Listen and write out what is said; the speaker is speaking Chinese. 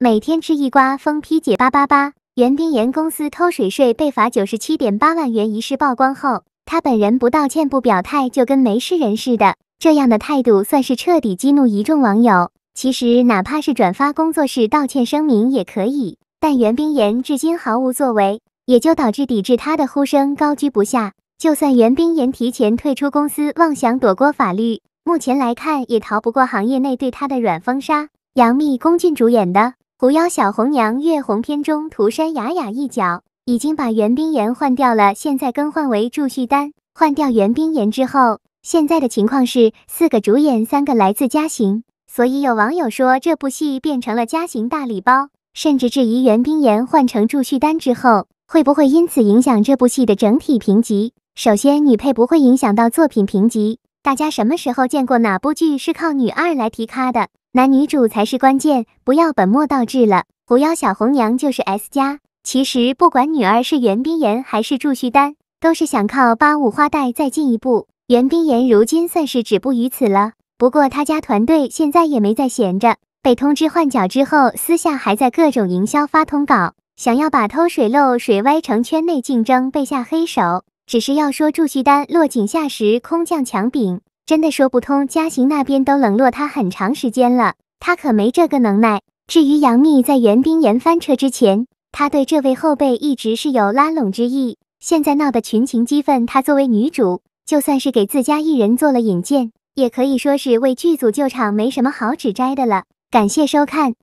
每天吃一瓜，封批解八八八。袁冰妍公司偷水税被罚九十七点八万元一事曝光后，她本人不道歉不表态，就跟没事人似的。这样的态度算是彻底激怒一众网友。其实哪怕是转发工作室道歉声明也可以，但袁冰妍至今毫无作为，也就导致抵制她的呼声高居不下。就算袁冰妍提前退出公司，妄想躲过法律，目前来看也逃不过行业内对她的软封杀。杨幂、龚俊主演的。狐妖小红娘月红篇中，涂山雅雅一角已经把袁冰妍换掉了，现在更换为祝绪丹。换掉袁冰妍之后，现在的情况是四个主演，三个来自嘉行，所以有网友说这部戏变成了嘉行大礼包。甚至质疑袁冰妍换成祝绪丹之后，会不会因此影响这部戏的整体评级？首先，女配不会影响到作品评级，大家什么时候见过哪部剧是靠女二来提咖的？男女主才是关键，不要本末倒置了。狐妖小红娘就是 S 家，其实不管女儿是袁冰妍还是祝绪丹，都是想靠八五花带再进一步。袁冰妍如今算是止步于此了，不过她家团队现在也没在闲着。被通知换角之后，私下还在各种营销发通稿，想要把偷水漏水歪成圈内竞争被下黑手。只是要说祝绪丹落井下石，空降强饼。真的说不通，嘉行那边都冷落他很长时间了，他可没这个能耐。至于杨幂在袁冰妍翻车之前，她对这位后辈一直是有拉拢之意。现在闹得群情激愤，她作为女主，就算是给自家艺人做了引荐，也可以说是为剧组救场，没什么好指摘的了。感谢收看。